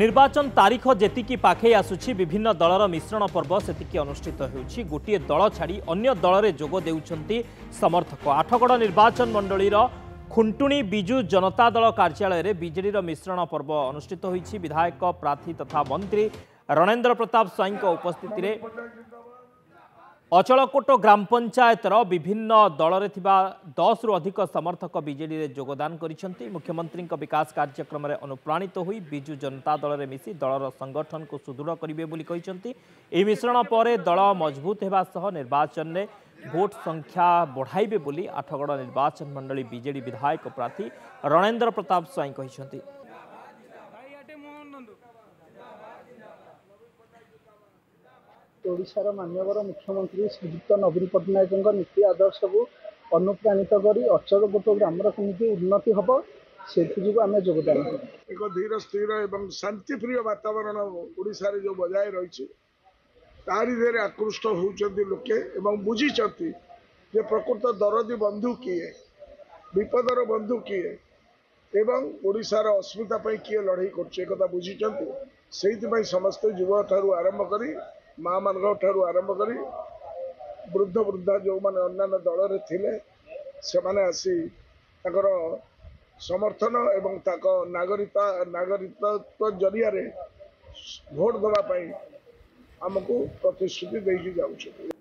ନିର୍ବାଚନ ତାରିଖ ଯେତିକି ପାଖେଇ ଆସୁଛି ବିଭିନ୍ନ ଦଳର ମିଶ୍ରଣ ପର୍ବ ସେତିକି ଅନୁଷ୍ଠିତ ହେଉଛି ଗୋଟିଏ ଦଳ ଛାଡ଼ି ଅନ୍ୟ ଦଳରେ ଯୋଗ ଦେଉଛନ୍ତି ସମର୍ଥକ ଆଠଗଡ଼ ନିର୍ବାଚନ ମଣ୍ଡଳୀର ଖୁଣ୍ଟୁଣି ବିଜୁ ଜନତା ଦଳ କାର୍ଯ୍ୟାଳୟରେ ବିଜେଡ଼ିର ମିଶ୍ରଣ ପର୍ବ ଅନୁଷ୍ଠିତ ହୋଇଛି ବିଧାୟକ ପ୍ରାର୍ଥୀ ତଥା ମନ୍ତ୍ରୀ ରଣେନ୍ଦ୍ର ପ୍ରତାପ ସ୍ୱାଇଁଙ୍କ ଉପସ୍ଥିତିରେ ଅଚଳକୋଟ ଗ୍ରାମ ପଞ୍ଚାୟତର ବିଭିନ୍ନ ଦଳରେ ଥିବା ଦଶରୁ ଅଧିକ ସମର୍ଥକ ବିଜେଡ଼ିରେ ଯୋଗଦାନ କରିଛନ୍ତି ମୁଖ୍ୟମନ୍ତ୍ରୀଙ୍କ ବିକାଶ କାର୍ଯ୍ୟକ୍ରମରେ ଅନୁପ୍ରାଣିତ ହୋଇ ବିଜୁ ଜନତା ଦଳରେ ମିଶି ଦଳର ସଂଗଠନକୁ ସୁଦୃଢ଼ କରିବେ ବୋଲି କହିଛନ୍ତି ଏହି ମିଶ୍ରଣ ପରେ ଦଳ ମଜବୁତ ହେବା ସହ ନିର୍ବାଚନରେ ভোট সংখ্যা বড়াইবে বলে আঠগড় নির্বাচন মন্ডলী বিজেডি বিধায়ক প্রার্থী রণেন্দ্র প্রতাপ স্বাইঁ কিন্তু ଓଡ଼ିଶାର ମାନ୍ୟବର ମୁଖ୍ୟମନ୍ତ୍ରୀ ଶ୍ରୀଯୁକ୍ତ ନବୀନ ପଟ୍ଟନାୟକଙ୍କ ନୀତି ଆଦର୍ଶକୁ ଅନୁପ୍ରାଣିତ କରି ଅଚଳ ଗୋଟ ଗ୍ରାମର କେମିତି ଉନ୍ନତି ହେବ ସେଥିଯୋଗୁଁ ଆମେ ଯୋଗଦାନ ଏକ ଧୀର ସ୍ଥିର ଏବଂ ଶାନ୍ତିପ୍ରିୟ ବାତାବରଣ ଓଡ଼ିଶାରେ ଯେଉଁ ବଜାୟ ରହିଛି ତାରି ଦେହରେ ଆକୃଷ୍ଟ ହେଉଛନ୍ତି ଲୋକେ ଏବଂ ବୁଝିଛନ୍ତି ଯେ ପ୍ରକୃତ ଦରଦୀ ବନ୍ଧୁ କିଏ ବିପଦର ବନ୍ଧୁ କିଏ ଏବଂ ଓଡ଼ିଶାର ଅସ୍ମିତା ପାଇଁ କିଏ ଲଢ଼େଇ କରୁଛି ଏକଥା ବୁଝିଛନ୍ତି ସେଇଥିପାଇଁ ସମସ୍ତେ ଯୁବ ଠାରୁ ଆରମ୍ଭ କରି ମା ମାଆମାନଙ୍କ ଠାରୁ ଆରମ୍ଭ କରି ବୃଦ୍ଧ ବୃଦ୍ଧା ଯେଉଁମାନେ ଅନ୍ୟାନ୍ୟ ଦଳରେ ଥିଲେ ସେମାନେ ଆସି ତାଙ୍କର ସମର୍ଥନ ଏବଂ ତାଙ୍କ ନାଗରିକ ନାଗରିକତ୍ୱ ଜରିଆରେ ଭୋଟ୍ ଦେବା ପାଇଁ ଆମକୁ ପ୍ରତିଶ୍ରୁତି ଦେଇକି ଯାଉଛନ୍ତି